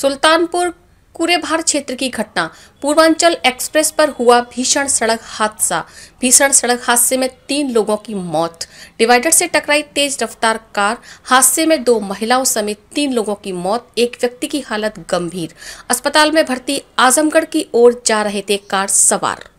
सुल्तानपुर कुरेभार क्षेत्र की घटना पूर्वांचल एक्सप्रेस पर हुआ भीषण सड़क हादसा भीषण सड़क हादसे में तीन लोगों की मौत डिवाइडर से टकराई तेज रफ्तार कार हादसे में दो महिलाओं समेत तीन लोगों की मौत एक व्यक्ति की हालत गंभीर अस्पताल में भर्ती आजमगढ़ की ओर जा रहे थे कार सवार